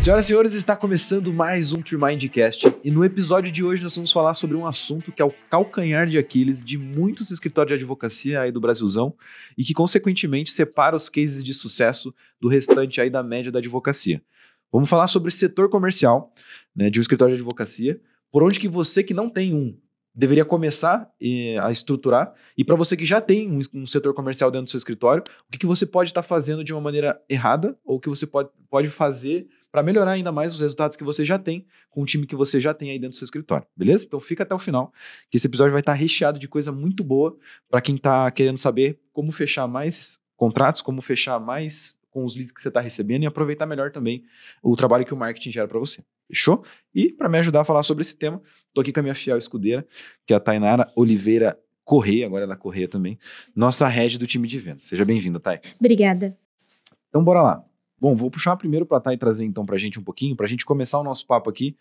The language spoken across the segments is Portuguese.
Senhoras e senhores, está começando mais um Tremindcast e no episódio de hoje nós vamos falar sobre um assunto que é o calcanhar de Aquiles de muitos escritórios de advocacia aí do Brasilzão e que consequentemente separa os cases de sucesso do restante aí da média da advocacia. Vamos falar sobre setor comercial né, de um escritório de advocacia, por onde que você que não tem um deveria começar eh, a estruturar. E para você que já tem um, um, setor comercial dentro do seu escritório, o que, que você pode estar tá fazendo de uma maneira errada ou o que você pode, pode fazer para melhorar ainda mais os resultados que você já tem com o time que você já tem aí dentro do seu escritório, beleza? Então fica até o final, que esse episódio vai estar tá recheado de coisa muito boa para quem está querendo saber como fechar mais contratos, como fechar mais com os leads que você está recebendo e aproveitar melhor também o trabalho que o marketing gera para você. Fechou? E para me ajudar a falar sobre esse tema, estou aqui com a minha fiel escudeira, que é a Tainara Oliveira Correia, agora ela é Correia também, nossa head do time de vendas. Seja bem-vinda, Thay. Obrigada. Então bora lá. Bom, vou puxar primeiro para Thay trazer então para a gente um pouquinho, para a gente começar o nosso papo aqui,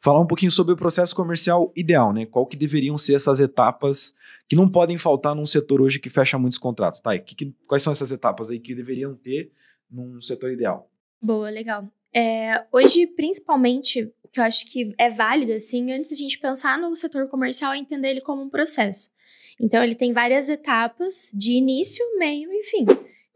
falar um pouquinho sobre o processo comercial ideal, né? Qual que deveriam ser essas etapas que não podem faltar num setor hoje que fecha muitos contratos, Thay? Que, que, quais são essas etapas aí que deveriam ter num setor ideal? Boa, legal. É, hoje, principalmente, o que eu acho que é válido, assim, antes da gente pensar no setor comercial, é entender ele como um processo. Então, ele tem várias etapas de início, meio e fim.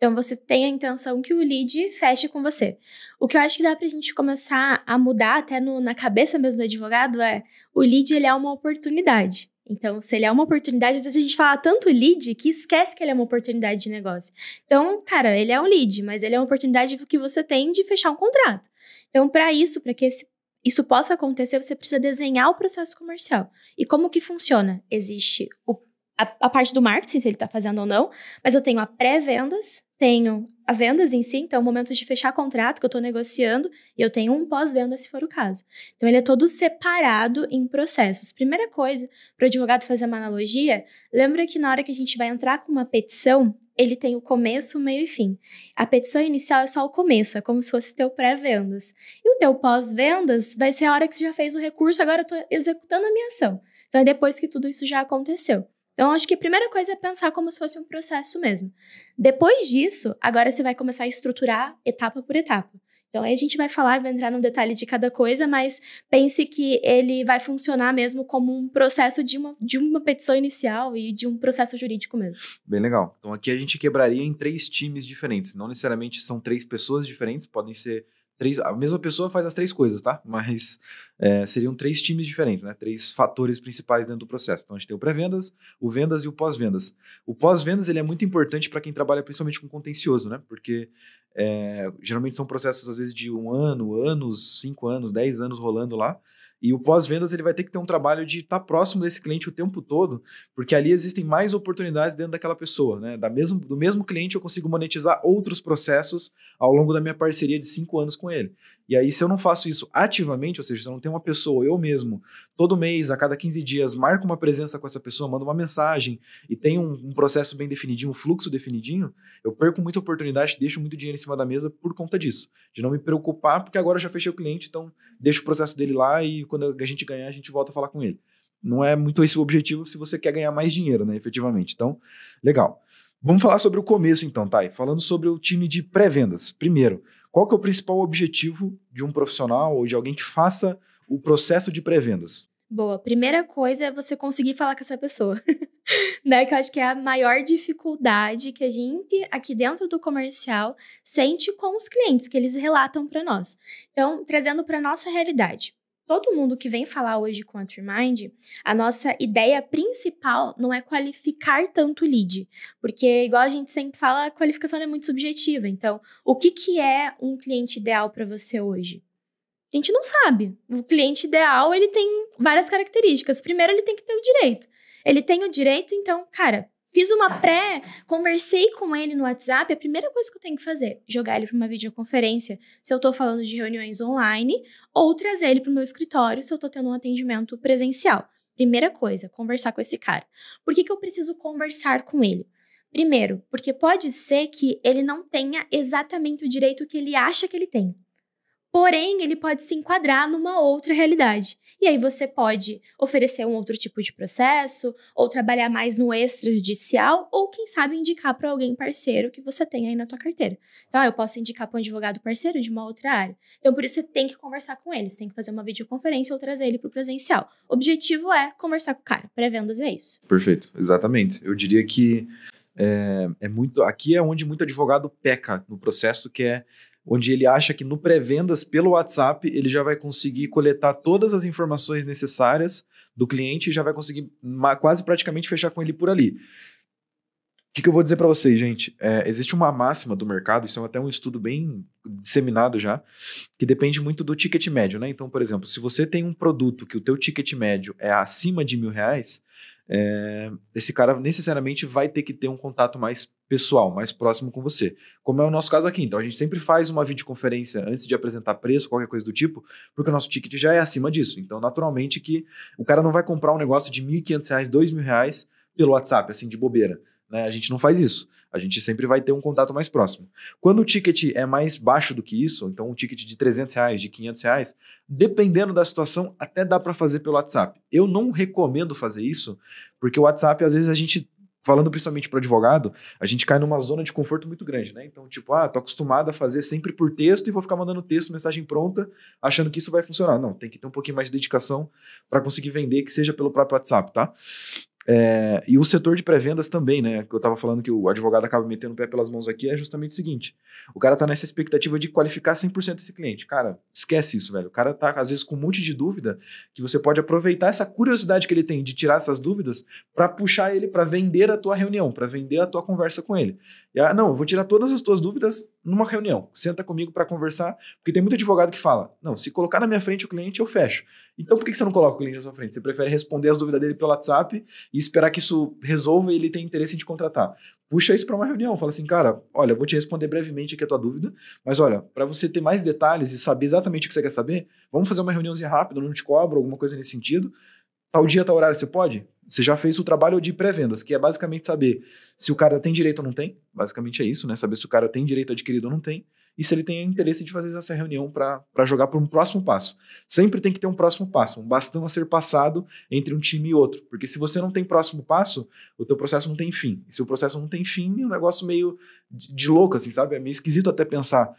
Então você tem a intenção que o lead feche com você. O que eu acho que dá pra gente começar a mudar até no, na cabeça mesmo do advogado é o lead ele é uma oportunidade. Então, se ele é uma oportunidade, às vezes a gente fala tanto lead que esquece que ele é uma oportunidade de negócio. Então, cara, ele é um lead, mas ele é uma oportunidade que você tem de fechar um contrato. Então, para isso, para que esse, isso possa acontecer, você precisa desenhar o processo comercial. E como que funciona? Existe o, a, a, parte do marketing, se ele está fazendo ou não, mas eu tenho a pré-vendas, tenho a vendas em si, então é momentos de fechar contrato que eu estou negociando, e eu tenho um pós-venda se for o caso. Então ele é todo separado em processos. Primeira coisa, para o advogado fazer uma analogia, lembra que na hora que a gente vai entrar com uma petição, ele tem o começo, meio e fim. A petição inicial é só o começo, é como se fosse teu pré-vendas. E o teu pós-vendas vai ser a hora que você já fez o recurso, agora eu estou executando a minha ação. Então é depois que tudo isso já aconteceu. Então, acho que a primeira coisa é pensar como se fosse um processo mesmo. Depois disso, agora você vai começar a estruturar etapa por etapa. Então, aí a gente vai falar, vai entrar no detalhe de cada coisa, mas pense que ele vai funcionar mesmo como um processo de uma, de uma petição inicial e de um processo jurídico mesmo. Bem legal. Então, aqui a gente quebraria em três times diferentes. Não necessariamente são três pessoas diferentes, podem ser Três, a mesma pessoa faz as três coisas, tá? Mas é, seriam três times diferentes, né? Três fatores principais dentro do processo. Então a gente tem o pré-vendas, o vendas e o pós-vendas. O pós-vendas ele é muito importante para quem trabalha principalmente com contencioso, né? Porque é, geralmente são processos às vezes de um ano, anos, cinco anos, dez anos rolando lá. E o pós-vendas ele vai ter que ter um trabalho de estar tá próximo desse cliente o tempo todo, porque ali existem mais oportunidades dentro daquela pessoa. Né? Da mesmo, do mesmo cliente, eu consigo monetizar outros processos ao longo da minha parceria de cinco anos com ele. E aí, se eu não faço isso ativamente, ou seja, se eu não tenho uma pessoa, eu mesmo, todo mês, a cada 15 dias, marco uma presença com essa pessoa, mando uma mensagem e tenho um, um processo bem definidinho, um fluxo definidinho, eu perco muita oportunidade, deixo muito dinheiro em cima da mesa por conta disso. De não me preocupar, porque agora eu já fechei o cliente, então deixo o processo dele lá e quando a gente ganhar, a gente volta a falar com ele. Não é muito esse o objetivo se você quer ganhar mais dinheiro, né, efetivamente. Então, legal. Vamos falar sobre o começo então, Thay. Falando sobre o time de pré-vendas. Primeiro, qual que é o principal objetivo de um profissional ou de alguém que faça o processo de pré-vendas? Boa, primeira coisa é você conseguir falar com essa pessoa. né? Que eu acho que é a maior dificuldade que a gente aqui dentro do comercial sente com os clientes que eles relatam para nós. Então, trazendo para nossa realidade todo mundo que vem falar hoje com a Trimind, a nossa ideia principal não é qualificar tanto o lead, porque igual a gente sempre fala, a qualificação é muito subjetiva. Então, o que, que é um cliente ideal para você hoje? A gente não sabe. O cliente ideal, ele tem várias características. Primeiro, ele tem que ter o direito. Ele tem o direito, então, cara, Fiz uma pré, conversei com ele no WhatsApp. A primeira coisa que eu tenho que fazer, jogar ele para uma videoconferência, se eu estou falando de reuniões online, ou trazer ele para o meu escritório, se eu estou tendo um atendimento presencial. Primeira coisa, conversar com esse cara. Por que, que eu preciso conversar com ele? Primeiro, porque pode ser que ele não tenha exatamente o direito que ele acha que ele tem porém ele pode se enquadrar numa outra realidade. E aí você pode oferecer um outro tipo de processo, ou trabalhar mais no extrajudicial, ou quem sabe indicar para alguém parceiro que você tem aí na tua carteira. Então, ah, eu posso indicar para um advogado parceiro de uma outra área. Então, por isso você tem que conversar com eles tem que fazer uma videoconferência ou trazer ele para o presencial. O objetivo é conversar com o cara. Pré-vendas é isso. Perfeito, exatamente. Eu diria que é, é muito. Aqui é onde muito advogado peca no processo, que é onde ele acha que no pré-vendas pelo WhatsApp ele já vai conseguir coletar todas as informações necessárias do cliente e já vai conseguir quase praticamente fechar com ele por ali. O que, que eu vou dizer para vocês, gente? É, existe uma máxima do mercado, isso é até um estudo bem disseminado já, que depende muito do ticket médio, né? Então, por exemplo, se você tem um produto que o teu ticket médio é acima de mil reais, é, esse cara necessariamente vai ter que ter um contato mais pessoal, mais próximo com você. Como é o nosso caso aqui. Então, a gente sempre faz uma videoconferência antes de apresentar preço, qualquer coisa do tipo, porque o nosso ticket já é acima disso. Então, naturalmente que o cara não vai comprar um negócio de R$ 1.500, R$ 2.000 pelo WhatsApp, assim, de bobeira. Né? A gente não faz isso a gente sempre vai ter um contato mais próximo. Quando o ticket é mais baixo do que isso, então um ticket de 300 reais, de 500 reais, dependendo da situação, até dá para fazer pelo WhatsApp. Eu não recomendo fazer isso, porque o WhatsApp, às vezes, a gente falando principalmente para advogado, a gente cai numa zona de conforto muito grande, né? Então, tipo, ah, tô acostumado a fazer sempre por texto e vou ficar mandando texto, mensagem pronta, achando que isso vai funcionar. Não, tem que ter um pouquinho mais de dedicação para conseguir vender, que seja pelo próprio WhatsApp, tá? É, e o setor de pré-vendas também, né? Que eu estava falando que o advogado acaba metendo o pé pelas mãos aqui, é justamente o seguinte: o cara tá nessa expectativa de qualificar 100% esse cliente. Cara, esquece isso, velho. O cara tá, às vezes, com um monte de dúvida que você pode aproveitar essa curiosidade que ele tem de tirar essas dúvidas para puxar ele para vender a tua reunião, para vender a tua conversa com ele. E, ah, não, eu vou tirar todas as tuas dúvidas numa reunião. Senta comigo para conversar, porque tem muito advogado que fala: não, se colocar na minha frente o cliente, eu fecho. Então por que você não coloca o cliente na sua frente? Você prefere responder as dúvidas dele pelo WhatsApp e esperar que isso resolva e ele tem interesse em te contratar. Puxa isso para uma reunião, fala assim, cara, olha, eu vou te responder brevemente aqui a tua dúvida, mas olha, para você ter mais detalhes e saber exatamente o que você quer saber, vamos fazer uma reuniãozinha rápida, não te cobro, alguma coisa nesse sentido, tal dia, tal horário você pode? Você já fez o trabalho de pré-vendas, que é basicamente saber se o cara tem direito ou não tem. Basicamente é isso, né? Saber se o cara tem direito adquirido ou não tem. E se ele tem interesse de fazer essa reunião para jogar para um próximo passo. Sempre tem que ter um próximo passo, um bastão a ser passado entre um time e outro. Porque se você não tem próximo passo, o teu processo não tem fim. E se o processo não tem fim, é um negócio meio de, de louco, assim, sabe? É meio esquisito até pensar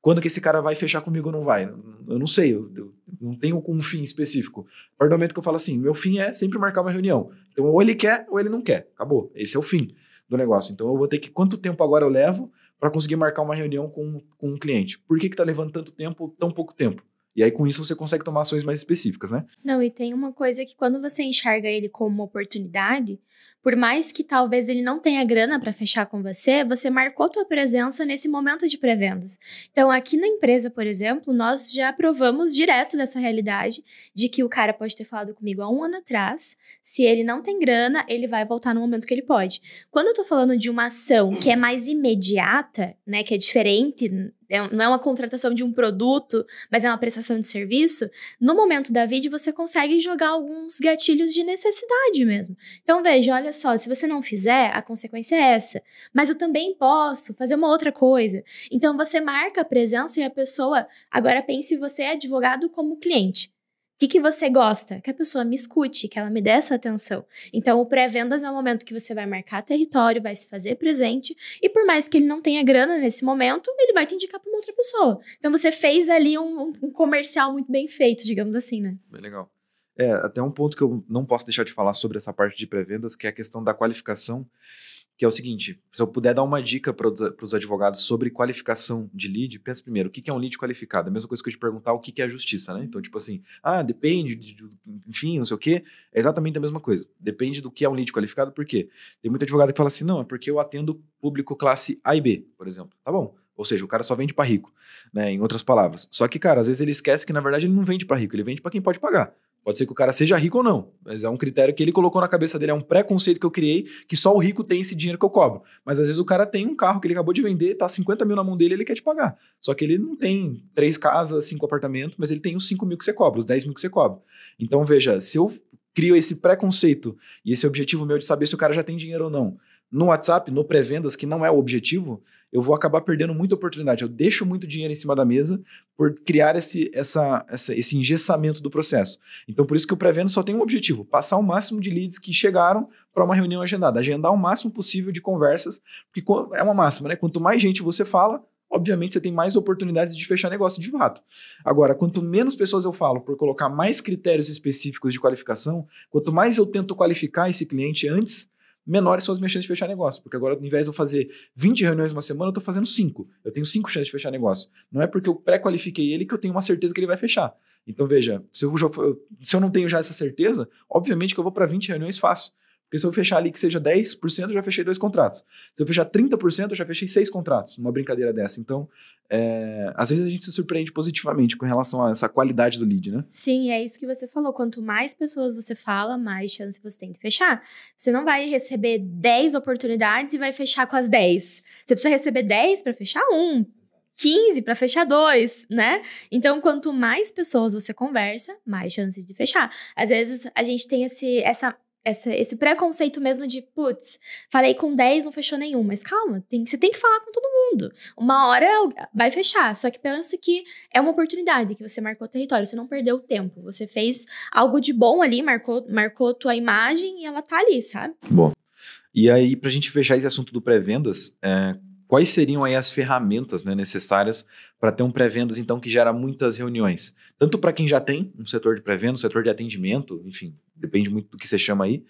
quando que esse cara vai fechar comigo ou não vai? Eu não sei, eu, eu não tenho um fim específico. A partir do momento que eu falo assim, meu fim é sempre marcar uma reunião. Então, ou ele quer ou ele não quer. Acabou. Esse é o fim do negócio. Então, eu vou ter que. Quanto tempo agora eu levo para conseguir marcar uma reunião com, com um cliente? Por que, que tá levando tanto tempo, tão pouco tempo? E aí, com isso, você consegue tomar ações mais específicas, né? Não, e tem uma coisa que quando você enxerga ele como uma oportunidade, por mais que talvez ele não tenha grana para fechar com você, você marcou tua presença nesse momento de pré-vendas. Então, aqui na empresa, por exemplo, nós já provamos direto dessa realidade de que o cara pode ter falado comigo há um ano atrás. Se ele não tem grana, ele vai voltar no momento que ele pode. Quando eu tô falando de uma ação que é mais imediata, né, que é diferente é, não é uma contratação de um produto, mas é uma prestação de serviço, no momento da vídeo você consegue jogar alguns gatilhos de necessidade mesmo. Então veja, olha só, se você não fizer, a consequência é essa. Mas eu também posso fazer uma outra coisa. Então você marca a presença e a pessoa. Agora pense você é advogado como cliente que, que você gosta? Que a pessoa me escute, que ela me dê essa atenção. Então, o pré-vendas é o momento que você vai marcar território, vai se fazer presente, e por mais que ele não tenha grana nesse momento, ele vai te indicar para uma outra pessoa. Então, você fez ali um, um, comercial muito bem feito, digamos assim, né? Bem legal. É, até um ponto que eu não posso deixar de falar sobre essa parte de pré-vendas, que é a questão da qualificação que é o seguinte: se eu puder dar uma dica para os advogados sobre qualificação de lead, pensa primeiro, o que, que é um lead qualificado? É a mesma coisa que eu te perguntar o que, que é justiça, né? Então, tipo assim, ah, depende, de, de, enfim, não sei o quê. É exatamente a mesma coisa. Depende do que é um lead qualificado, por quê? Tem muita advogada que fala assim, não, é porque eu atendo público classe A e B, por exemplo. Tá bom. Ou seja, o cara só vende para rico, né? Em outras palavras. Só que, cara, às vezes ele esquece que, na verdade, ele não vende para rico, ele vende para quem pode pagar. Pode ser que o cara seja rico ou não, mas é um critério que ele colocou na cabeça dele, é um preconceito que eu criei, que só o rico tem esse dinheiro que eu cobro. Mas às vezes o cara tem um carro que ele acabou de vender, tá 50 mil na mão dele ele quer te pagar. Só que ele não tem três casas, cinco apartamentos, mas ele tem os 5 mil que você cobra, os 10 mil que você cobra. Então veja, se eu crio esse preconceito e esse objetivo meu de saber se o cara já tem dinheiro ou não, no WhatsApp, no pré-vendas, que não é o objetivo, eu vou acabar perdendo muita oportunidade. Eu deixo muito dinheiro em cima da mesa por criar esse, essa, essa, esse engessamento do processo. Então, por isso que o pré-venda só tem um objetivo: passar o máximo de leads que chegaram para uma reunião agendada. Agendar o máximo possível de conversas, porque é uma máxima, né? Quanto mais gente você fala, obviamente você tem mais oportunidades de fechar negócio de fato. Agora, quanto menos pessoas eu falo por colocar mais critérios específicos de qualificação, quanto mais eu tento qualificar esse cliente antes menores são as minhas chances de fechar negócio. Porque agora, ao invés de eu fazer 20 reuniões uma semana, eu estou fazendo 5. Eu tenho 5 chances de fechar negócio. Não é porque eu pré-qualifiquei ele que eu tenho uma certeza que ele vai fechar. Então, veja, se eu, se eu não tenho já essa certeza, obviamente que eu vou para 20 reuniões fácil. Porque se eu fechar ali que seja 10%, eu já fechei dois contratos. Se eu fechar 30%, eu já fechei seis contratos, numa brincadeira dessa. Então, é, às vezes a gente se surpreende positivamente com relação a essa qualidade do lead, né? Sim, é isso que você falou. Quanto mais pessoas você fala, mais chance você tem de fechar. Você não vai receber 10 oportunidades e vai fechar com as 10. Você precisa receber 10 para fechar um, 15 para fechar dois, né? Então, quanto mais pessoas você conversa, mais chance de fechar. Às vezes a gente tem esse, essa essa, esse preconceito mesmo de, putz, falei com 10, não fechou nenhum. Mas calma, tem, você tem que falar com todo mundo. Uma hora é vai fechar. Só que pensa que é uma oportunidade, que você marcou território, você não perdeu tempo. Você fez algo de bom ali, marcou, marcou tua imagem e ela tá ali, sabe? Bom. E aí, pra gente fechar esse assunto do pré-vendas, é, quais seriam aí as ferramentas né, necessárias para ter um pré-vendas, então, que gera muitas reuniões? Tanto para quem já tem um setor de pré-venda, um setor de atendimento, enfim, depende muito do que você chama aí,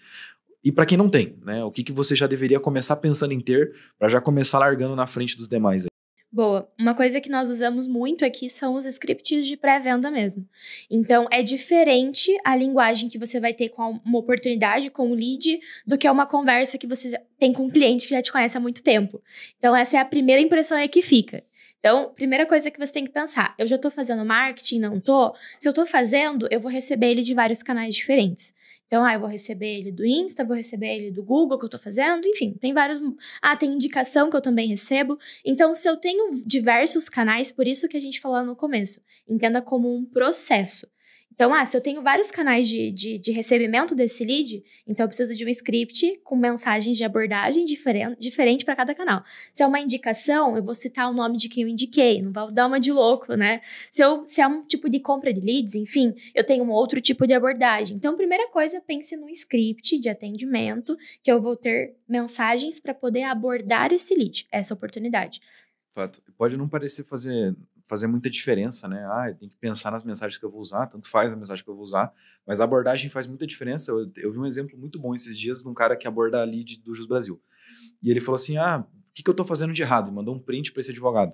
e para quem não tem, né? O que, que você já deveria começar pensando em ter para já começar largando na frente dos demais? Boa. Uma coisa que nós usamos muito aqui são os scripts de pré-venda mesmo. Então, é diferente a linguagem que você vai ter com uma oportunidade, com o lead, do que uma conversa que você tem com um cliente que já te conhece há muito tempo. Então, essa é a primeira impressão aí que fica. Então, primeira coisa que você tem que pensar, eu já estou fazendo marketing, não estou? Se eu estou fazendo, eu vou receber ele de vários canais diferentes. Então, ah, eu vou receber ele do Insta, vou receber ele do Google que eu estou fazendo, enfim, tem vários. Ah, tem indicação que eu também recebo. Então, se eu tenho diversos canais, por isso que a gente falou no começo, entenda como um processo. Então, ah, se eu tenho vários canais de, de, de recebimento desse lead, então eu preciso de um script com mensagens de abordagem diferente, diferente para cada canal. Se é uma indicação, eu vou citar o nome de quem eu indiquei, não vou dar uma de louco, né? Se, eu, se é um tipo de compra de leads, enfim, eu tenho um outro tipo de abordagem. Então, primeira coisa, pense no script de atendimento, que eu vou ter mensagens para poder abordar esse lead, essa oportunidade. Fato. Pode não parecer fazer fazer muita diferença, né? Ah, tem que pensar nas mensagens que eu vou usar, tanto faz a mensagem que eu vou usar, mas a abordagem faz muita diferença. Eu, eu vi um exemplo muito bom esses dias de um cara que aborda a lead do Jus Brasil. E ele falou assim: ah, o que, que eu tô fazendo de errado? E mandou um print para esse advogado.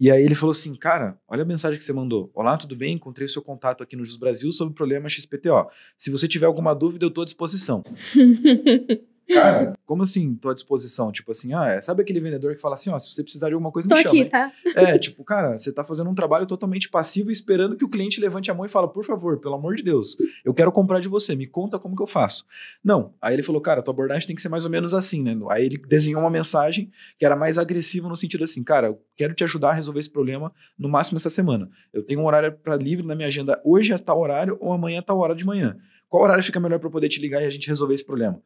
E aí ele falou assim: cara, olha a mensagem que você mandou. Olá, tudo bem? Encontrei o seu contato aqui no Jus Brasil sobre o problema XPTO. Se você tiver alguma dúvida, eu tô à disposição. Cara, como assim, tô à disposição? Tipo assim, ah, é, sabe aquele vendedor que fala assim, ó, se você precisar de alguma coisa, tô me aqui, Tá? É, tipo, cara, você tá fazendo um trabalho totalmente passivo esperando que o cliente levante a mão e fala, por favor, pelo amor de Deus, eu quero comprar de você, me conta como que eu faço. Não. Aí ele falou, cara, tua abordagem tem que ser mais ou menos assim, né? Aí ele desenhou uma mensagem que era mais agressiva no sentido assim, cara, eu quero te ajudar a resolver esse problema no máximo essa semana. Eu tenho um horário para livre na minha agenda hoje a tal horário ou amanhã a tal hora de manhã. Qual horário fica melhor para poder te ligar e a gente resolver esse problema?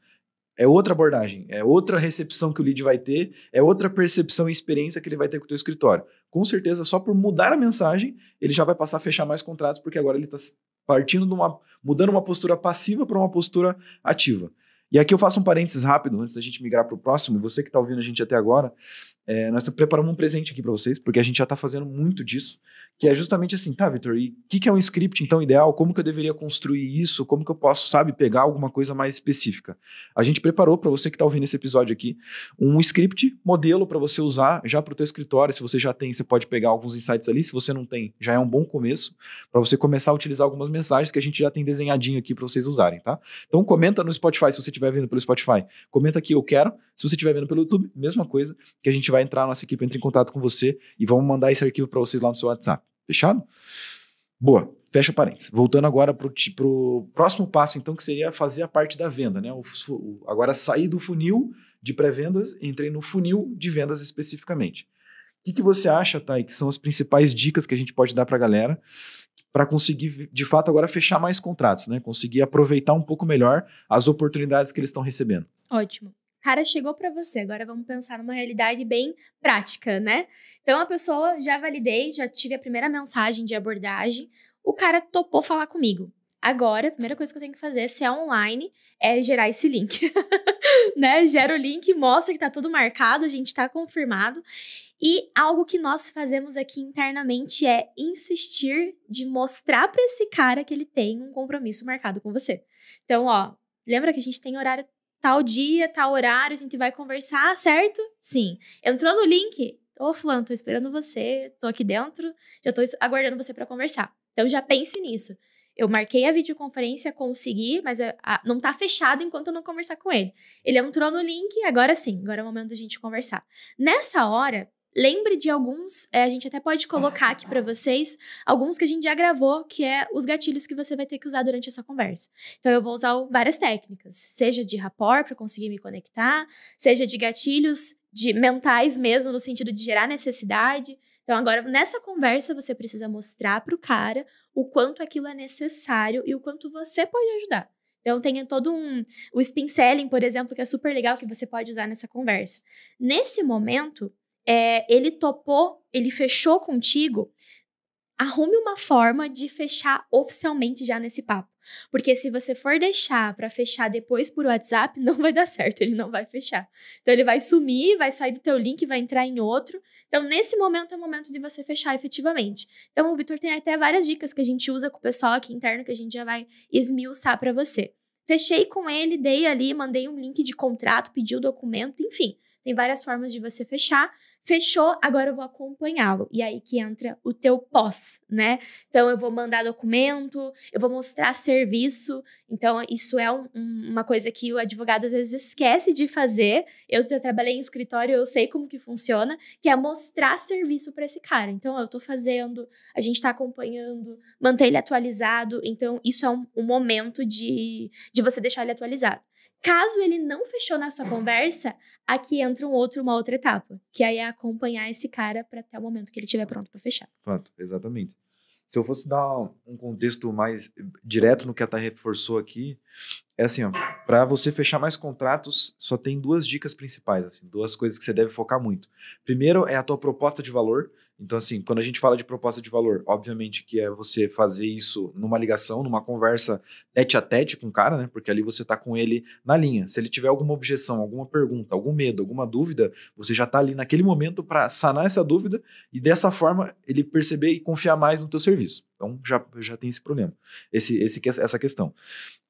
É outra abordagem, é outra recepção que o lead vai ter, é outra percepção e experiência que ele vai ter com o teu escritório. Com certeza, só por mudar a mensagem, ele já vai passar a fechar mais contratos, porque agora ele está partindo de uma. mudando uma postura passiva para uma postura ativa. E aqui eu faço um parênteses rápido, antes da gente migrar para o próximo. Você que está ouvindo a gente até agora, é, nós preparamos um presente aqui para vocês, porque a gente já está fazendo muito disso, que é justamente assim, tá, Vitor, e o que, que, é um script então ideal? Como que eu deveria construir isso? Como que eu posso, sabe, pegar alguma coisa mais específica? A gente preparou para você que está ouvindo esse episódio aqui um script modelo para você usar já para o teu escritório. Se você já tem, você pode pegar alguns insights ali. Se você não tem, já é um bom começo para você começar a utilizar algumas mensagens que a gente já tem desenhadinho aqui para vocês usarem, tá? Então comenta no Spotify se você estiver vendo pelo Spotify, comenta aqui eu quero. Se você estiver vendo pelo YouTube, mesma coisa que a gente vai vai entrar, nossa equipe entra em contato com você e vamos mandar esse arquivo para vocês lá no seu WhatsApp. Fechado? Boa. Fecha parênteses. Voltando agora para o próximo passo, então, que seria fazer a parte da venda, né? O, o, agora sair do funil de pré-vendas, entrei no funil de vendas especificamente. O que, que, você acha, Thay, que são as principais dicas que a gente pode dar para a galera para conseguir, de fato, agora fechar mais contratos, né? Conseguir aproveitar um pouco melhor as oportunidades que eles estão recebendo. Ótimo cara chegou para você, agora vamos pensar numa realidade bem prática, né? Então a pessoa já validei, já tive a primeira mensagem de abordagem, o cara topou falar comigo. Agora, a primeira coisa que eu tenho que fazer, se é online, é gerar esse link. né? Gera o link, mostra que tá tudo marcado, a gente tá confirmado. E algo que nós fazemos aqui internamente é insistir de mostrar para esse cara que ele tem um compromisso marcado com você. Então, ó, lembra que a gente tem horário tal dia, tal horário, a gente vai conversar, certo? Sim. Entrou no link, ô fulano, tô esperando você, tô aqui dentro, já tô aguardando você para conversar. Então já pense nisso. Eu marquei a videoconferência, consegui, mas a, é, a, não tá fechado enquanto eu não conversar com ele. Ele entrou no link, agora sim, agora é o momento da gente conversar. Nessa hora, lembre de alguns, é, a gente até pode colocar aqui para vocês, alguns que a gente já gravou, que é os gatilhos que você vai ter que usar durante essa conversa. Então eu vou usar várias técnicas, seja de rapport para conseguir me conectar, seja de gatilhos de mentais mesmo no sentido de gerar necessidade. Então agora nessa conversa você precisa mostrar para o cara o quanto aquilo é necessário e o quanto você pode ajudar. Então tem todo um o spin selling, por exemplo, que é super legal que você pode usar nessa conversa. Nesse momento, é, ele topou, ele fechou contigo, arrume uma forma de fechar oficialmente já nesse papo. Porque se você for deixar para fechar depois por WhatsApp, não vai dar certo, ele não vai fechar. Então ele vai sumir, vai sair do teu link, vai entrar em outro. Então nesse momento é o momento de você fechar efetivamente. Então o Vitor tem até várias dicas que a gente usa com o pessoal aqui interno que a gente já vai esmiuçar para você. Fechei com ele, dei ali, mandei um link de contrato, pedi o documento, enfim. Tem várias formas de você fechar, Fechou, agora eu vou acompanhá-lo. E aí que entra o teu pós, né? Então eu vou mandar documento, eu vou mostrar serviço. Então isso é um, uma coisa que o advogado às vezes esquece de fazer. Eu já trabalhei em escritório, eu sei como que funciona, que é mostrar serviço para esse cara. Então eu estou fazendo, a gente está acompanhando, manter ele atualizado. Então isso é um, um momento de, de você deixar ele atualizado. Caso ele não fechou nessa conversa, aqui entra um outro, uma outra etapa, que aí é acompanhar esse cara para até o momento que ele estiver pronto para fechar. Fato, exatamente. Se eu fosse dar um contexto mais direto no que a Thay reforçou aqui, é assim, ó, para você fechar mais contratos, só tem duas dicas principais, assim, duas coisas que você deve focar muito. Primeiro é a tua proposta de valor. Então, assim, quando a gente fala de proposta de valor, obviamente que é você fazer isso numa ligação, numa conversa tete a tete com o cara, né? Porque ali você tá com ele na linha. Se ele tiver alguma objeção, alguma pergunta, algum medo, alguma dúvida, você já tá ali naquele momento para sanar essa dúvida e dessa forma ele perceber e confiar mais no teu serviço. Então já, já tem esse problema, esse, esse, essa questão.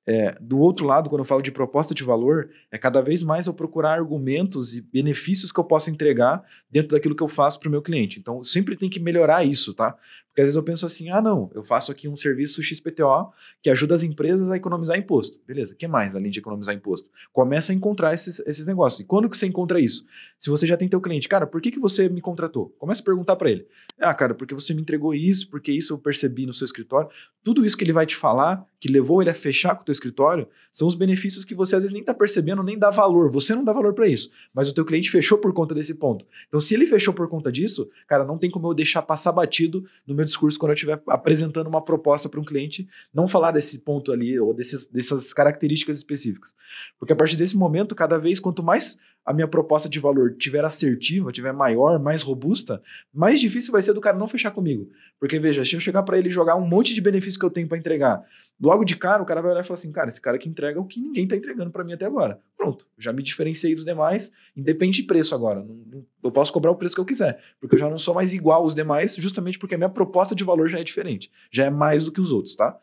É, do outro lado, quando eu falo de proposta de valor, é cada vez mais eu procurar argumentos e benefícios que eu possa entregar dentro daquilo que eu faço para o meu cliente. Então, sempre tem que melhorar isso, tá? Porque às vezes eu penso assim, ah, não, eu faço aqui um serviço XPTO que ajuda as empresas a economizar imposto. Beleza, o que mais além de economizar imposto? Começa a encontrar esses, esses negócios. E quando que você encontra isso? Se você já tem teu cliente, cara, por que, que você me contratou? Começa a perguntar para ele. Ah, cara, porque você me entregou isso, porque isso eu percebi no seu escritório. Tudo isso que ele vai te falar, que levou ele a fechar com o teu escritório, são os benefícios que você às vezes nem está percebendo, nem dá valor. Você não dá valor para isso, mas o teu cliente fechou por conta desse ponto. Então, se ele fechou por conta disso, cara, não tem como eu deixar passar batido no meu discurso quando eu estiver apresentando uma proposta para um cliente, não falar desse ponto ali ou desses, dessas características específicas. Porque a partir desse momento, cada vez quanto mais a minha proposta de valor tiver assertiva, tiver maior, mais robusta, mais difícil vai ser do cara não fechar comigo. Porque veja, se eu chegar para ele jogar um monte de benefício que eu tenho para entregar, logo de cara o cara vai olhar e falar assim: "Cara, esse cara que entrega o que ninguém tá entregando para mim até agora". Pronto, já me diferenciei dos demais, independe de preço agora, não, eu posso cobrar o preço que eu quiser, porque eu já não sou mais igual aos demais, justamente porque a minha proposta de valor já é diferente, já é mais do que os outros, tá?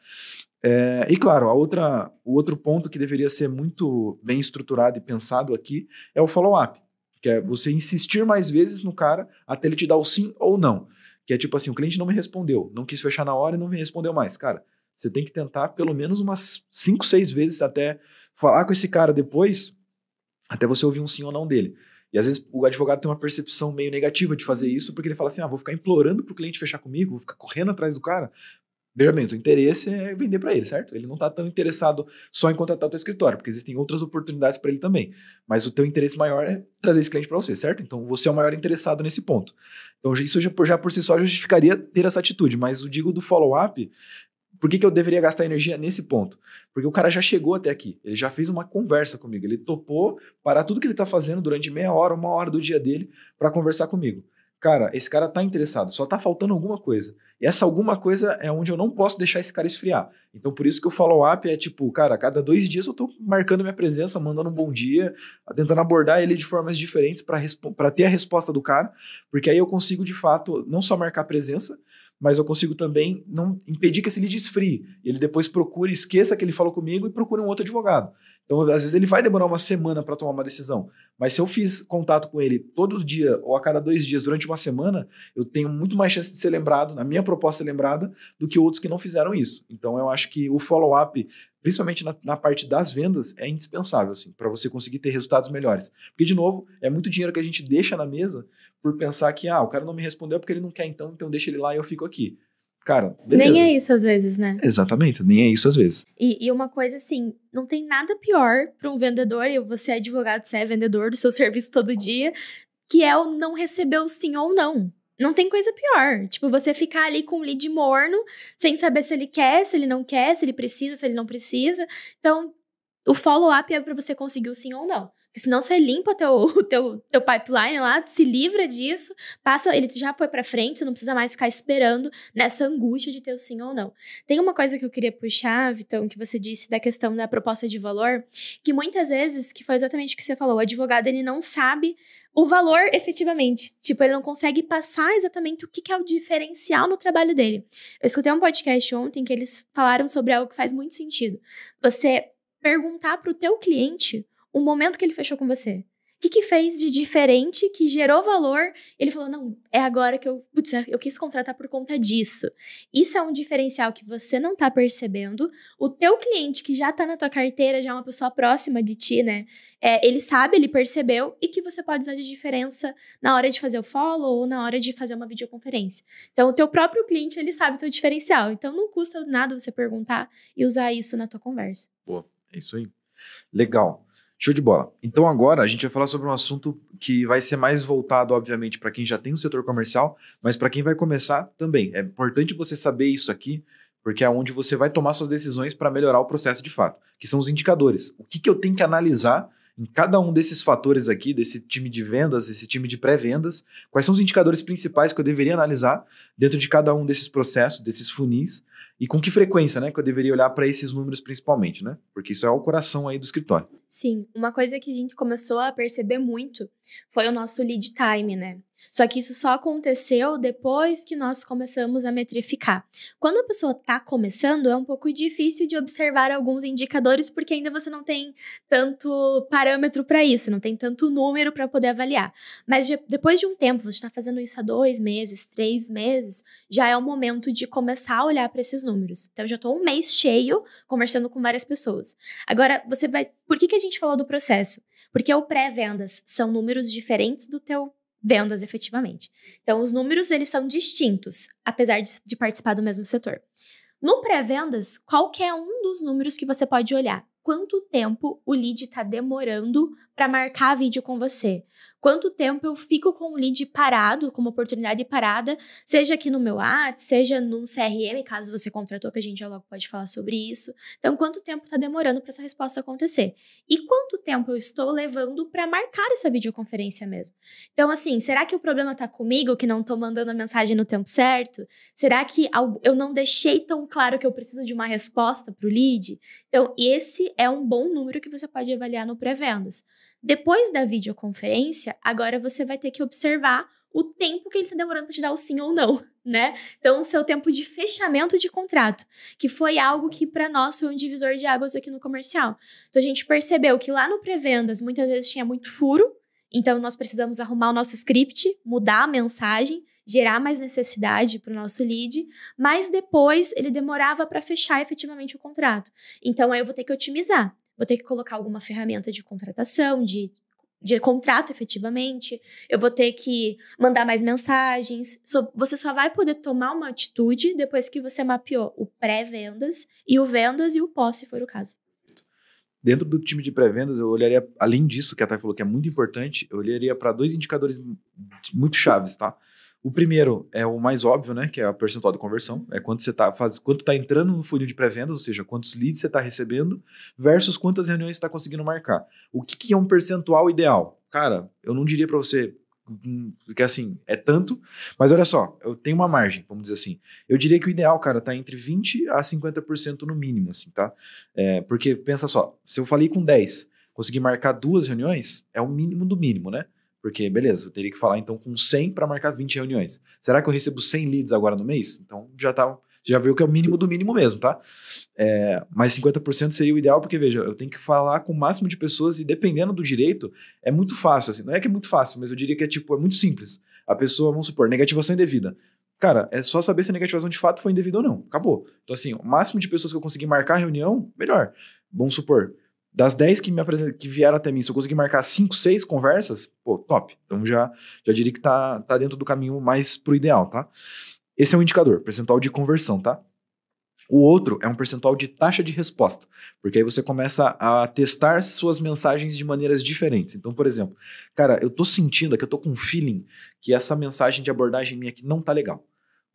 É, e claro, a outra, o outro ponto que deveria ser muito bem estruturado e pensado aqui é o follow-up, que é você insistir mais vezes no cara até ele te dar o sim ou não. Que é tipo assim, o cliente não me respondeu, não quis fechar na hora e não me respondeu mais. Cara, você tem que tentar pelo menos umas 5, 6 vezes até falar com esse cara depois, até você ouvir um sim ou não dele. E às vezes o advogado tem uma percepção meio negativa de fazer isso, porque ele fala assim: ah, vou ficar implorando para o cliente fechar comigo, vou ficar correndo atrás do cara. Veja bem, o interesse é vender para ele, certo? Ele não está tão interessado só em contratar o teu escritório, porque existem outras oportunidades para ele também. Mas o teu interesse maior é trazer esse cliente para você, certo? Então você é o maior interessado nesse ponto. Então isso já por, já por si só justificaria ter essa atitude, mas o digo do follow-up por que, que eu deveria gastar energia nesse ponto? Porque o cara já chegou até aqui, ele já fez uma conversa comigo, ele topou parar tudo que ele está fazendo durante meia hora, uma hora do dia dele para conversar comigo. Cara, esse cara está interessado, só está faltando alguma coisa. E essa alguma coisa é onde eu não posso deixar esse cara esfriar. Então, por isso que o follow-up é tipo, cara, a cada dois dias eu estou marcando minha presença, mandando um bom dia, tentando abordar ele de formas diferentes para ter a resposta do cara, porque aí eu consigo, de fato, não só marcar presença, mas eu consigo também não impedir que esse lead esfrie. Ele depois procura, esqueça que ele falou comigo e procura um outro advogado. Então, às vezes, ele vai demorar uma semana para tomar uma decisão. Mas se eu fiz contato com ele todos os dias ou a cada dois dias durante uma semana, eu tenho muito mais chance de ser lembrado, na minha proposta ser lembrada, do que outros que não fizeram isso. Então, eu acho que o follow-up principalmente na, na, parte das vendas, é indispensável, assim, para você conseguir ter resultados melhores. Porque, de novo, é muito dinheiro que a gente deixa na mesa por pensar que, ah, o cara não me respondeu porque ele não quer, então, então deixa ele lá e eu fico aqui. Cara, beleza. Nem é isso às vezes, né? Exatamente, nem é isso às vezes. E, e uma coisa assim, não tem nada pior para um vendedor, e você é advogado, você é vendedor do seu serviço todo dia, que é o não receber o sim ou não. Não tem coisa pior. Tipo, você ficar ali com o lead morno, sem saber se ele quer, se ele não quer, se ele precisa, se ele não precisa. Então, o follow-up é para você conseguir o sim ou não senão você limpa teu, o teu, teu pipeline lá, se livra disso, passa, ele já foi para frente, você não precisa mais ficar esperando nessa angústia de ter o sim ou não. Tem uma coisa que eu queria puxar, Vitão, que você disse da questão da proposta de valor, que muitas vezes, que foi exatamente o que você falou, o advogado ele não sabe o valor efetivamente. Tipo, ele não consegue passar exatamente o que, que é o diferencial no trabalho dele. Eu escutei um podcast ontem que eles falaram sobre algo que faz muito sentido. Você perguntar para o teu cliente o momento que ele fechou com você? O que, que fez de diferente, que gerou valor? Ele falou: não, é agora que eu. Putz, é, eu quis contratar por conta disso. Isso é um diferencial que você não tá percebendo. O teu cliente, que já tá na tua carteira, já é uma pessoa próxima de ti, né? É, ele sabe, ele percebeu e que você pode usar de diferença na hora de fazer o follow ou na hora de fazer uma videoconferência. Então, o teu próprio cliente, ele sabe o teu diferencial. Então, não custa nada você perguntar e usar isso na tua conversa. Boa, é isso aí. Legal. Show de bola. Então agora a gente vai falar sobre um assunto que vai ser mais voltado, obviamente, para quem já tem o um setor comercial, mas para quem vai começar também. É importante você saber isso aqui, porque é onde você vai tomar suas decisões para melhorar o processo de fato, que são os indicadores. O que, que eu tenho que analisar em cada um desses fatores aqui, desse time de vendas, desse time de pré-vendas, quais são os indicadores principais que eu deveria analisar dentro de cada um desses processos, desses funis, e com que frequência, né, que eu deveria olhar para esses números principalmente, né? Porque isso é o coração aí do escritório. Sim, uma coisa que a gente começou a perceber muito foi o nosso lead time, né? Só que isso só aconteceu depois que nós começamos a metrificar. Quando a pessoa está começando, é um pouco difícil de observar alguns indicadores, porque ainda você não tem tanto parâmetro para isso, não tem tanto número para poder avaliar. Mas de, depois de um tempo, você está fazendo isso há dois meses, três meses, já é o momento de começar a olhar para esses números. Então, eu já estou um mês cheio conversando com várias pessoas. Agora, você vai. Por que, que a gente falou do processo? Porque o pré-vendas são números diferentes do teu vendas efetivamente. Então, os números eles são distintos, apesar de, de participar do mesmo setor. No pré-vendas, qualquer um dos números que você pode olhar. Quanto tempo o lead está demorando para marcar vídeo com você? Quanto tempo eu fico com o lead parado, com uma oportunidade parada, seja aqui no meu ad, seja no CRM, caso você contratou, que a gente já logo pode falar sobre isso. Então, quanto tempo está demorando para essa resposta acontecer? E quanto tempo eu estou levando para marcar essa videoconferência mesmo? Então, assim, será que o problema está comigo, que não estou mandando a mensagem no tempo certo? Será que eu não deixei tão claro que eu preciso de uma resposta para o lead? Então, esse é um bom número que você pode avaliar no pré-vendas. Depois da videoconferência, agora você vai ter que observar o tempo que ele está demorando para te dar o sim ou não, né? Então, o seu tempo de fechamento de contrato, que foi algo que para nós foi um divisor de águas aqui no comercial. Então, a gente percebeu que lá no pré-vendas muitas vezes tinha muito furo, então nós precisamos arrumar o nosso script, mudar a mensagem, gerar mais necessidade para o nosso lead, mas depois ele demorava para fechar efetivamente o contrato. Então, aí eu vou ter que otimizar vou ter que colocar alguma ferramenta de contratação, de, de contrato efetivamente, eu vou ter que mandar mais mensagens. So, você só vai poder tomar uma atitude depois que você mapeou o pré-vendas e o vendas e o pós, se for o caso. Dentro do time de pré-vendas, eu olharia, além disso que a Thay falou que é muito importante, eu olharia para dois indicadores muito chaves, tá? O primeiro é o mais óbvio, né? Que é a percentual de conversão. É quanto você está faz, quanto tá entrando no funil de pré-venda, ou seja, quantos leads você está recebendo, versus quantas reuniões você está conseguindo marcar. O que, que é um percentual ideal? Cara, eu não diria para você hum, que assim, é tanto, mas olha só, eu tenho uma margem, vamos dizer assim. Eu diria que o ideal, cara, tá entre 20 a 50% no mínimo, assim, tá? É, porque pensa só, se eu falei com 10, consegui marcar duas reuniões, é o mínimo do mínimo, né? Porque, beleza, eu teria que falar então com 100 para marcar 20 reuniões. Será que eu recebo 100 leads agora no mês? Então já tá, já viu que é o mínimo do mínimo mesmo, tá? É, mas 50% seria o ideal, porque veja, eu tenho que falar com o máximo de pessoas e dependendo do direito, é muito fácil. assim. Não é que é muito fácil, mas eu diria que é tipo, é muito simples. A pessoa, vamos supor, negativação indevida. Cara, é só saber se a negativação de fato foi indevida ou não. Acabou. Então, assim, o máximo de pessoas que eu conseguir marcar a reunião, melhor. Vamos supor, das 10 que, me que vieram até mim, se eu conseguir marcar 5, 6 conversas, pô, top. Então já, já diria que tá, tá dentro do caminho mais pro ideal, tá? Esse é um indicador, percentual de conversão, tá? O outro é um percentual de taxa de resposta, porque aí você começa a testar suas mensagens de maneiras diferentes. Então, por exemplo, cara, eu tô sentindo aqui, é eu tô com um feeling que essa mensagem de abordagem minha aqui não tá legal.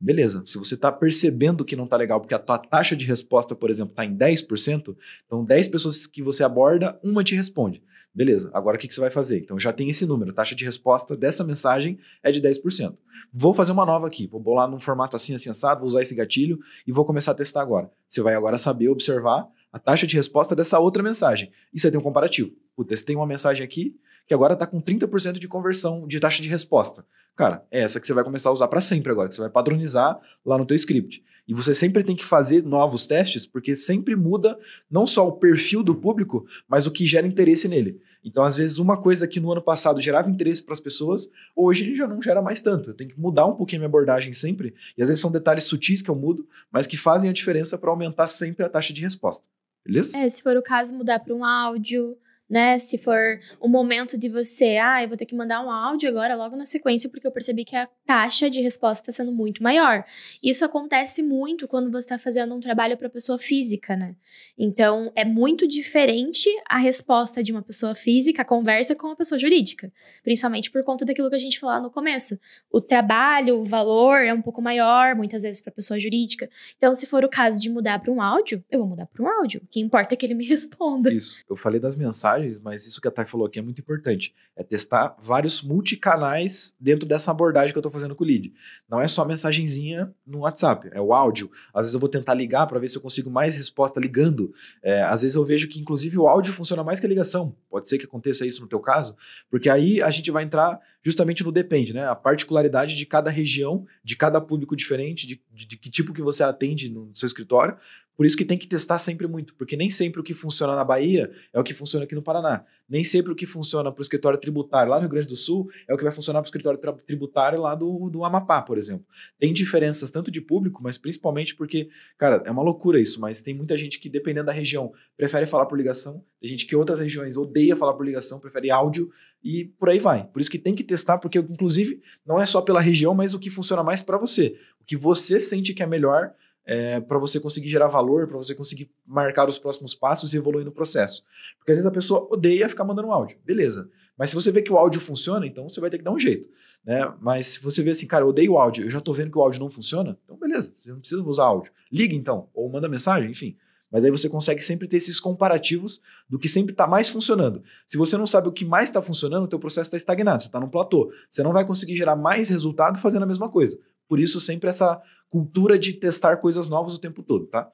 Beleza, se você está percebendo que não está legal, porque a tua taxa de resposta, por exemplo, está em 10%, então 10 pessoas que você aborda, uma te responde. Beleza, agora o que, que você vai fazer? Então já tem esse número, a taxa de resposta dessa mensagem é de 10%. Vou fazer uma nova aqui, vou bolar num formato assim, assim, assado, vou usar esse gatilho e vou começar a testar agora. Você vai agora saber observar a taxa de resposta dessa outra mensagem. E você tem um comparativo. Puta, se tem uma mensagem aqui, que agora está com 30% de conversão de taxa de resposta. Cara, é essa que você vai começar a usar para sempre agora, que você vai padronizar lá no teu script. E você sempre tem que fazer novos testes, porque sempre muda não só o perfil do público, mas o que gera interesse nele. Então, às vezes, uma coisa que no ano passado gerava interesse para as pessoas, hoje já não gera mais tanto. Eu tenho que mudar um pouquinho a minha abordagem sempre, e às vezes são detalhes sutis que eu mudo, mas que fazem a diferença para aumentar sempre a taxa de resposta. Beleza? É, se for o caso, mudar para um áudio, né? Se for o momento de você, ah, eu vou ter que mandar um áudio agora logo na sequência, porque eu percebi que a taxa de resposta está sendo muito maior. Isso acontece muito quando você está fazendo um trabalho para pessoa física, né? Então, é muito diferente a resposta de uma pessoa física, a conversa com uma pessoa jurídica, principalmente por conta daquilo que a gente falou no começo. O trabalho, o valor é um pouco maior, muitas vezes, para pessoa jurídica. Então, se for o caso de mudar para um áudio, eu vou mudar para um áudio. O que importa é que ele me responda. Isso. Eu falei das mensagens abordagens, mas isso que a Thay falou aqui é muito importante. É testar vários multicanais dentro dessa abordagem que eu estou fazendo com o lead. Não é só mensagenzinha no WhatsApp, é o áudio. Às vezes eu vou tentar ligar para ver se eu consigo mais resposta ligando. É, às vezes eu vejo que, inclusive, o áudio funciona mais que a ligação. Pode ser que aconteça isso no teu caso, porque aí a gente vai entrar justamente no depende, né? A particularidade de cada região, de cada público diferente, de, de, de que tipo que você atende no seu escritório, por isso que tem que testar sempre muito, porque nem sempre o que funciona na Bahia é o que funciona aqui no Paraná. Nem sempre o que funciona para o escritório tributário lá no Rio Grande do Sul é o que vai funcionar para o escritório tributário lá do, do Amapá, por exemplo. Tem diferenças tanto de público, mas principalmente porque, cara, é uma loucura isso, mas tem muita gente que, dependendo da região, prefere falar por ligação, tem gente que outras regiões odeia falar por ligação, prefere áudio e por aí vai. Por isso que tem que testar, porque, inclusive, não é só pela região, mas o que funciona mais para você. O que você sente que é melhor é, para você conseguir gerar valor, para você conseguir marcar os próximos passos e evoluir no processo. Porque às vezes a pessoa odeia ficar mandando um áudio, beleza. Mas se você vê que o áudio funciona, então você vai ter que dar um jeito. Né? Mas se você vê assim, cara, eu odeio o áudio, eu já estou vendo que o áudio não funciona, então beleza, você não precisa usar áudio. Liga então, ou manda mensagem, enfim. Mas aí você consegue sempre ter esses comparativos do que sempre está mais funcionando. Se você não sabe o que mais está funcionando, o teu processo está estagnado, você está num platô. Você não vai conseguir gerar mais resultado fazendo a mesma coisa. Por isso, sempre essa cultura de testar coisas novas o tempo todo, tá?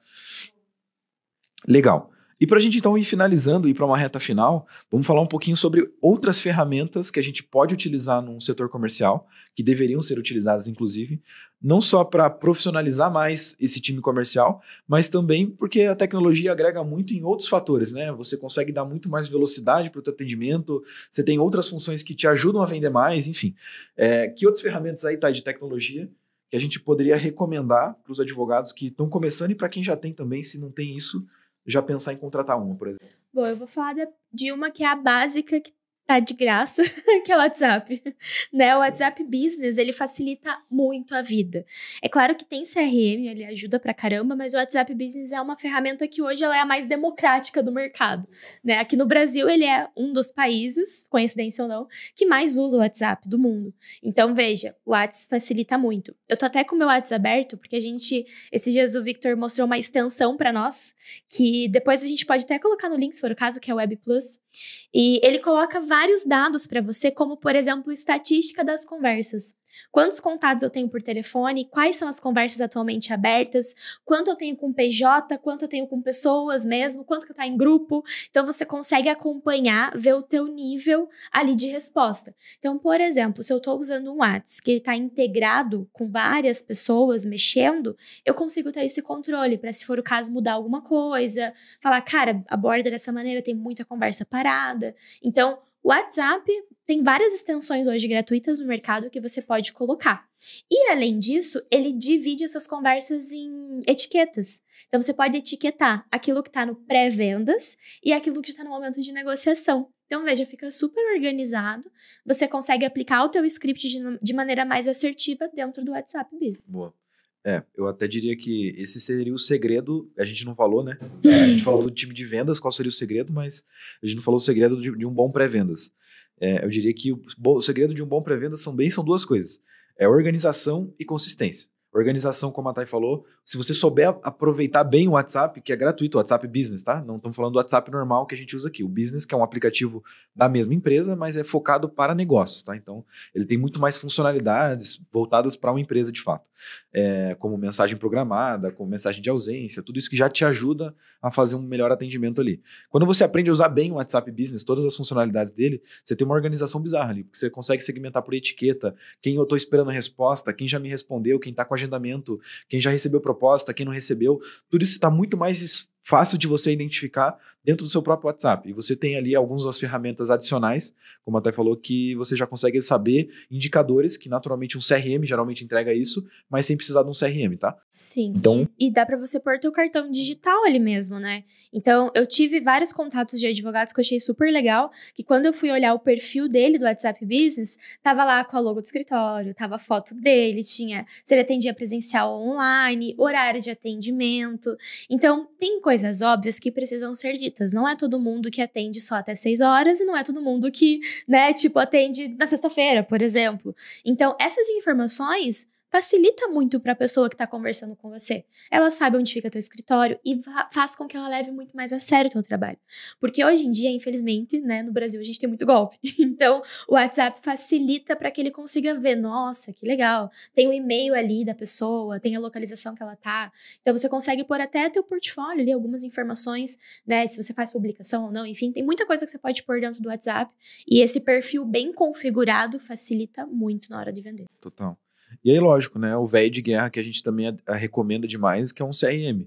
Legal. E para a gente então ir finalizando e para uma reta final, vamos falar um pouquinho sobre outras ferramentas que a gente pode utilizar num setor comercial, que deveriam ser utilizadas, inclusive, não só para profissionalizar mais esse time comercial, mas também porque a tecnologia agrega muito em outros fatores, né? Você consegue dar muito mais velocidade para o seu atendimento, você tem outras funções que te ajudam a vender mais, enfim. É, que outras ferramentas aí tá de tecnologia que a gente poderia recomendar para os advogados que estão começando e para quem já tem também, se não tem isso, já pensar em contratar uma, por exemplo? Bom, eu vou falar de uma que é a básica, que tá de graça, que é o WhatsApp. Né? O WhatsApp Business, ele facilita muito a vida. É claro que tem CRM, ele ajuda pra caramba, mas o WhatsApp Business é uma ferramenta que hoje ela é a mais democrática do mercado. Né? Aqui no Brasil, ele é um dos países, coincidência ou não, que mais usa o WhatsApp do mundo. Então, veja, o WhatsApp facilita muito. Eu tô até com o meu WhatsApp aberto, porque a gente, esses dias o Victor mostrou uma extensão para nós, que depois a gente pode até colocar no link, se for o caso, que é o Web Plus. E ele coloca várias vários dados para você, como por exemplo, estatística das conversas. Quantos contatos eu tenho por telefone? Quais são as conversas atualmente abertas? Quanto eu tenho com PJ? Quanto eu tenho com pessoas mesmo? Quanto que tá em grupo? Então você consegue acompanhar, ver o teu nível ali de resposta. Então, por exemplo, se eu estou usando um WhatsApp que ele está integrado com várias pessoas mexendo, eu consigo ter esse controle para se for o caso mudar alguma coisa, falar, cara, aborda dessa maneira, tem muita conversa parada. Então, o WhatsApp tem várias extensões hoje gratuitas no mercado que você pode colocar. E além disso, ele divide essas conversas em etiquetas. Então você pode etiquetar aquilo que está no pré-vendas e aquilo que está no momento de negociação. Então veja, fica super organizado. Você consegue aplicar o teu script de, de maneira mais assertiva dentro do WhatsApp Business. Boa. É, eu até diria que esse seria o segredo. A gente não falou, né? A gente falou do time de vendas, qual seria o segredo, mas a gente não falou o segredo de, de um bom pré-vendas. É, eu diria que o, o segredo de um bom pré-vendas bem são duas coisas: é organização e consistência. Organização, como a Thay falou, se você souber aproveitar bem o WhatsApp, que é gratuito, o WhatsApp Business, tá? Não estamos falando do WhatsApp normal que a gente usa aqui. O Business, que é um aplicativo da mesma empresa, mas é focado para negócios, tá? Então, ele tem muito mais funcionalidades voltadas para uma empresa de fato. É, como mensagem programada, como mensagem de ausência, tudo isso que já te ajuda a fazer um melhor atendimento ali. Quando você aprende a usar bem o WhatsApp Business, todas as funcionalidades dele, você tem uma organização bizarra ali, porque você consegue segmentar por etiqueta, quem eu estou esperando resposta, quem já me respondeu, quem está com agendamento, quem já recebeu proposta proposta, quem não recebeu, tudo isso está muito mais fácil de você identificar dentro do seu próprio WhatsApp. E você tem ali algumas das ferramentas adicionais, como até falou, que você já consegue saber indicadores, que naturalmente um CRM geralmente entrega isso, mas sem precisar de um CRM, tá? Sim. Então, e dá para você pôr teu cartão digital ali mesmo, né? Então, eu tive vários contatos de advogados que eu achei super legal, que quando eu fui olhar o perfil dele do WhatsApp Business, tava lá com a logo do escritório, tava a foto dele, tinha se ele atendia presencial ou online, horário de atendimento. Então, tem coisa coisas óbvias que precisam ser ditas. Não é todo mundo que atende só até seis horas e não é todo mundo que, né, tipo, atende na sexta-feira, por exemplo. Então, essas informações facilita muito para a pessoa que está conversando com você. Ela sabe onde fica teu escritório e faz com que ela leve muito mais a sério o teu trabalho. Porque hoje em dia, infelizmente, né, no Brasil a gente tem muito golpe. Então, o WhatsApp facilita para que ele consiga ver, nossa, que legal. Tem o e-mail ali da pessoa, tem a localização que ela tá. Então você consegue pôr até teu portfólio ali algumas informações, né, se você faz publicação ou não, enfim, tem muita coisa que você pode pôr dentro do WhatsApp e esse perfil bem configurado facilita muito na hora de vender. Total. E aí, lógico, né? O velho de guerra que a gente também a, a recomenda demais, que é um CRM.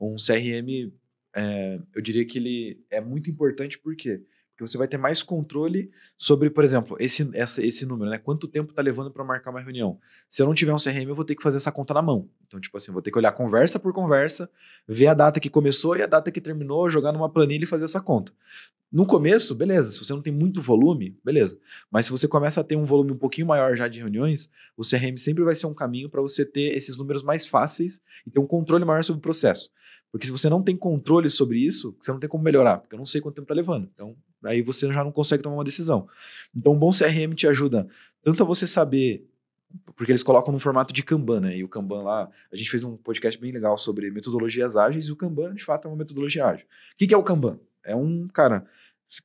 Um CRM, é, eu diria que ele é muito importante porque porque você vai ter mais controle sobre, por exemplo, esse, essa, esse número, né? Quanto tempo está levando para marcar uma reunião? Se eu não tiver um CRM, eu vou ter que fazer essa conta na mão. Então, tipo assim, vou ter que olhar conversa por conversa, ver a data que começou e a data que terminou, jogar numa planilha e fazer essa conta. No começo, beleza. Se você não tem muito volume, beleza. Mas se você começa a ter um volume um pouquinho maior já de reuniões, o CRM sempre vai ser um caminho para você ter esses números mais fáceis e ter um controle maior sobre o processo. Porque se você não tem controle sobre isso, você não tem como melhorar, porque eu não sei quanto tempo está levando. Então, aí você já não consegue tomar uma decisão. Então, um bom CRM te ajuda tanto a você saber porque eles colocam no formato de Kanban, né? E o Kanban lá, a gente fez um podcast bem legal sobre metodologias ágeis e o Kanban, de fato, é uma metodologia ágil. O que, é o Kanban? É um, cara,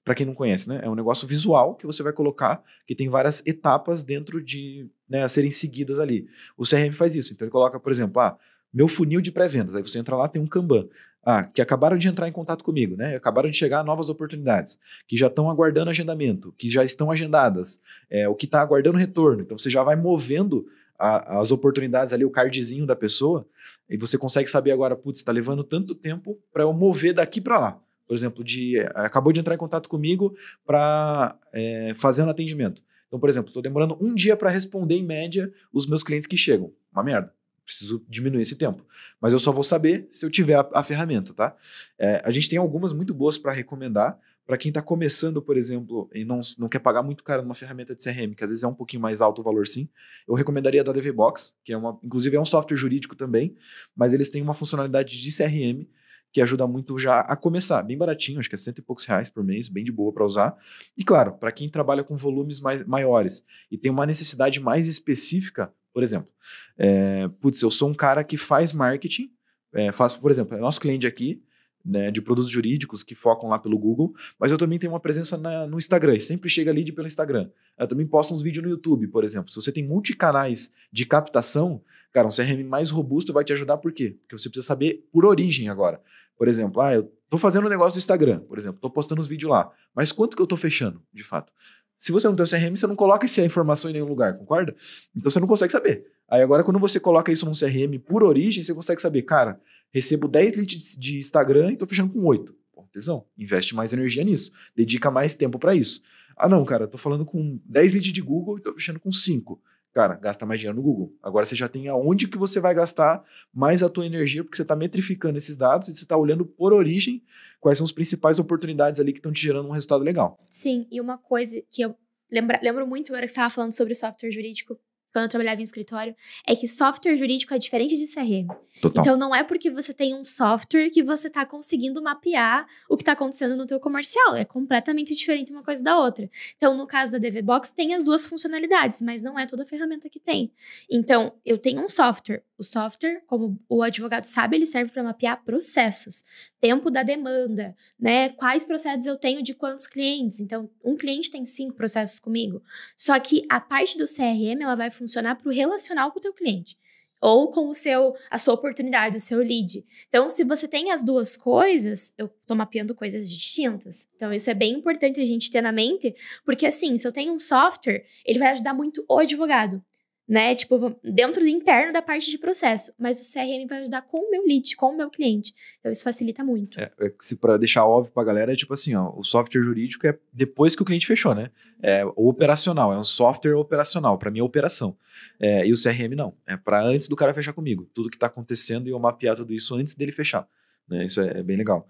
para quem não conhece, né? É um negócio visual que você vai colocar, que tem várias etapas dentro de, né, a serem seguidas ali. O CRM faz isso. Então ele coloca, por exemplo, ah, meu funil de pré-vendas. Aí você entra lá, tem um Kanban. Ah, que acabaram de entrar em contato comigo, né? Acabaram de chegar novas oportunidades, que já estão aguardando agendamento, que já estão agendadas, é, o que está aguardando retorno. Então você já vai movendo a, as oportunidades ali, o cardzinho da pessoa, e você consegue saber agora, putz, está levando tanto tempo para eu mover daqui para lá. Por exemplo, de eh, acabou de entrar em contato comigo para é, eh, fazer um atendimento. Então, por exemplo, estou demorando um dia para responder em média os meus clientes que chegam. Uma merda preciso diminuir esse tempo. Mas eu só vou saber se eu tiver a, a ferramenta, tá? É, a gente tem algumas muito boas para recomendar para quem está começando, por exemplo, e não, não quer pagar muito caro numa ferramenta de CRM, que às vezes é um pouquinho mais alto o valor sim, eu recomendaria a da DV Box, que é uma, inclusive é um software jurídico também, mas eles têm uma funcionalidade de CRM que ajuda muito já a começar, bem baratinho, acho que é cento e poucos reais por mês, bem de boa para usar. E claro, para quem trabalha com volumes mais, maiores e tem uma necessidade mais específica, por exemplo, é, putz, eu sou um cara que faz marketing, é, faço, por exemplo, é nosso cliente aqui, né, de produtos jurídicos que focam lá pelo Google, mas eu também tenho uma presença na, no Instagram, e sempre chega lead pelo Instagram. Eu também posto uns vídeos no YouTube, por exemplo. Se você tem multicanais de captação, cara, um CRM mais robusto vai te ajudar por quê? Porque você precisa saber por origem agora. Por exemplo, ah, eu tô fazendo um negócio no Instagram, por exemplo, tô postando os vídeos lá, mas quanto que eu tô fechando, de fato? Se você não tem o CRM, você não coloca essa informação em nenhum lugar, concorda? Então você não consegue saber. Aí agora, quando você coloca isso num CRM por origem, você consegue saber, cara, recebo 10 leads de Instagram e tô fechando com 8. Pô, tesão, investe mais energia nisso, dedica mais tempo para isso. Ah, não, cara, tô falando com 10 leads de Google e tô fechando com 5. Cara, gasta mais dinheiro no Google. Agora você já tem aonde que você vai gastar mais a tua energia, porque você está metrificando esses dados e você está olhando por origem quais são as principais oportunidades ali que estão te gerando um resultado legal. Sim, e uma coisa que eu lembra, lembro muito agora que você estava falando sobre o software jurídico, quando eu trabalhava em escritório, é que software jurídico é diferente de CRM. Total. Então não é porque você tem um software que você está conseguindo mapear o que está acontecendo no teu comercial. É completamente diferente uma coisa da outra. Então no caso da DVBox tem as duas funcionalidades, mas não é toda ferramenta que tem. Então eu tenho um software, o software, como o advogado sabe, ele serve para mapear processos, tempo da demanda, né? Quais processos eu tenho de quantos clientes? Então, um cliente tem cinco processos comigo. Só que a parte do CRM ela vai funcionar para o relacional com o teu cliente ou com o seu a sua oportunidade, o seu lead. Então, se você tem as duas coisas, eu estou mapeando coisas distintas. Então, isso é bem importante a gente ter na mente, porque assim, se eu tenho um software, ele vai ajudar muito o advogado, né? Tipo, dentro do interno da parte de processo. Mas o CRM vai ajudar com o meu lead, com o meu cliente. Então, isso facilita muito. É, é para deixar óbvio para a galera, é tipo assim, ó, o software jurídico é depois que o cliente fechou, né? É operacional, é um software operacional, para mim é operação. É, e o CRM não, é para antes do cara fechar comigo. Tudo que está acontecendo e eu mapear tudo isso antes dele fechar. Né? Isso é, é bem legal.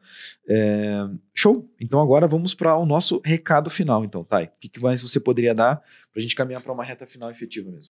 É, show! Então agora vamos para o nosso recado final, então, Thay. O que, que mais você poderia dar para a gente caminhar para uma reta final efetiva mesmo?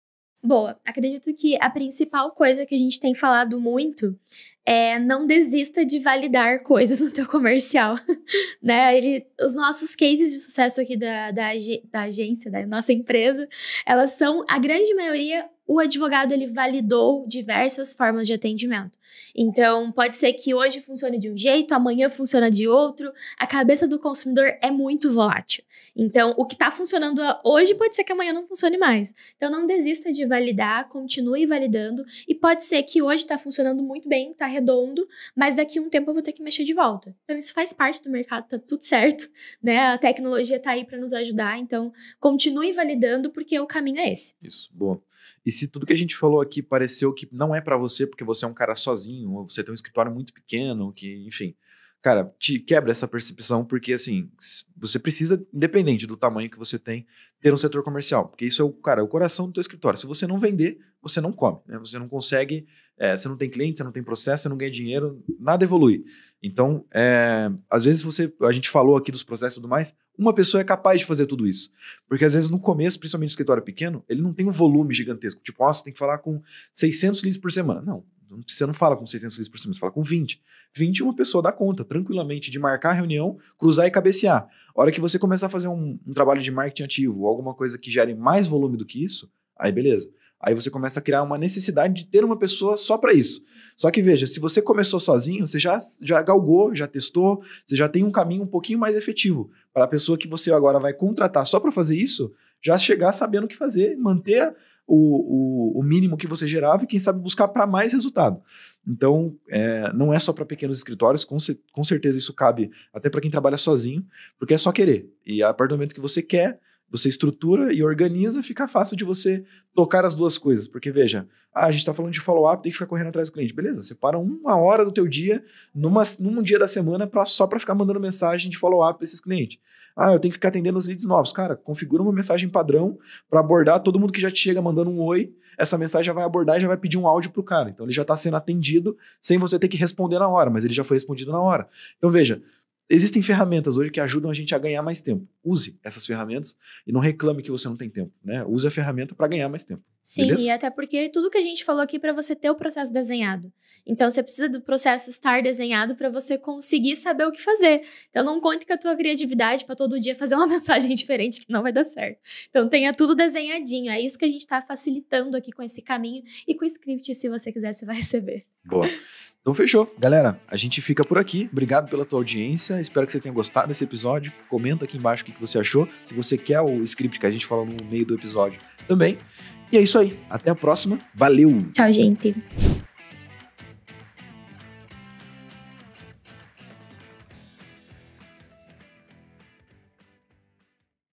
Boa, acredito que a principal coisa que a gente tem falado muito é não desista de validar coisas no teu comercial, né? Ele, os nossos cases de sucesso aqui da, da, da agência, da nossa empresa, elas são, a grande maioria, o advogado ele validou diversas formas de atendimento. Então, pode ser que hoje funcione de um jeito, amanhã funciona de outro. A cabeça do consumidor é muito volátil. Então, o que está funcionando hoje pode ser que amanhã não funcione mais. Então, não desista de validar, continue validando. E pode ser que hoje está funcionando muito bem, está redondo, mas daqui a um tempo eu vou ter que mexer de volta. Então, isso faz parte do mercado, está tudo certo, né? A tecnologia está aí para nos ajudar. Então, continue validando, porque o caminho é esse. Isso, boa. E se tudo que a gente falou aqui pareceu que não é para você porque você é um cara sozinho, ou você tem um escritório muito pequeno, que, enfim, cara, te quebra essa percepção porque assim, você precisa, independente do tamanho que você tem, ter um setor comercial, porque isso é o cara, é o coração do teu escritório. Se você não vender, você não come, né? Você não consegue, é, você não tem cliente, você não tem processo, você não ganha dinheiro, nada evolui. Então, é, às vezes você, a gente falou aqui dos processos e tudo mais, uma pessoa é capaz de fazer tudo isso. Porque às vezes no começo, principalmente no escritório pequeno, ele não tem um volume gigantesco. Tipo, nossa, tem que falar com 600 leads por semana. Não, você não fala com 600 leads por semana, você fala com 20. 20 é uma pessoa dá conta, tranquilamente, de marcar a reunião, cruzar e cabecear. A hora que você começar a fazer um, um trabalho de marketing ativo ou alguma coisa que gere mais volume do que isso, aí beleza. Aí você começa a criar uma necessidade de ter uma pessoa só para isso. Só que veja, se você começou sozinho, você já, já galgou, já testou, você já tem um caminho um pouquinho mais efetivo para a pessoa que você agora vai contratar só para fazer isso, já chegar sabendo o que fazer, manter o, o, o, mínimo que você gerava e, quem sabe, buscar para mais resultado. Então, é, não é só para pequenos escritórios, com, com certeza isso cabe até para quem trabalha sozinho, porque é só querer. E a partir do momento que você quer, você estrutura e organiza, fica fácil de você tocar as duas coisas. Porque veja, ah, a gente está falando de follow-up, tem que ficar correndo atrás do cliente. Beleza, separa uma hora do teu dia, numa, num dia da semana, pra, só para ficar mandando mensagem de follow-up para esses clientes. Ah, eu tenho que ficar atendendo os leads novos. Cara, configura uma mensagem padrão para abordar todo mundo que já te chega mandando um oi. Essa mensagem já vai abordar e já vai pedir um áudio para o cara. Então ele já está sendo atendido sem você ter que responder na hora, mas ele já foi respondido na hora. Então veja, Existem ferramentas hoje que ajudam a gente a ganhar mais tempo. Use essas ferramentas e não reclame que você não tem tempo, né? Use a ferramenta para ganhar mais tempo. Sim, beleza? e até porque tudo que a gente falou aqui para você ter o processo desenhado. Então você precisa do processo estar desenhado para você conseguir saber o que fazer. Então não conte com a tua criatividade para todo dia fazer uma mensagem diferente que não vai dar certo. Então tenha tudo desenhadinho. É isso que a gente está facilitando aqui com esse caminho e com o script, se você quiser, você vai receber. Boa. Então fechou. Galera, a gente fica por aqui. Obrigado pela tua audiência. Espero que você tenha gostado desse episódio. Comenta aqui embaixo o que você achou. Se você quer o script que a gente falou no meio do episódio também. E é isso aí. Até a próxima. Valeu. Tchau, gente.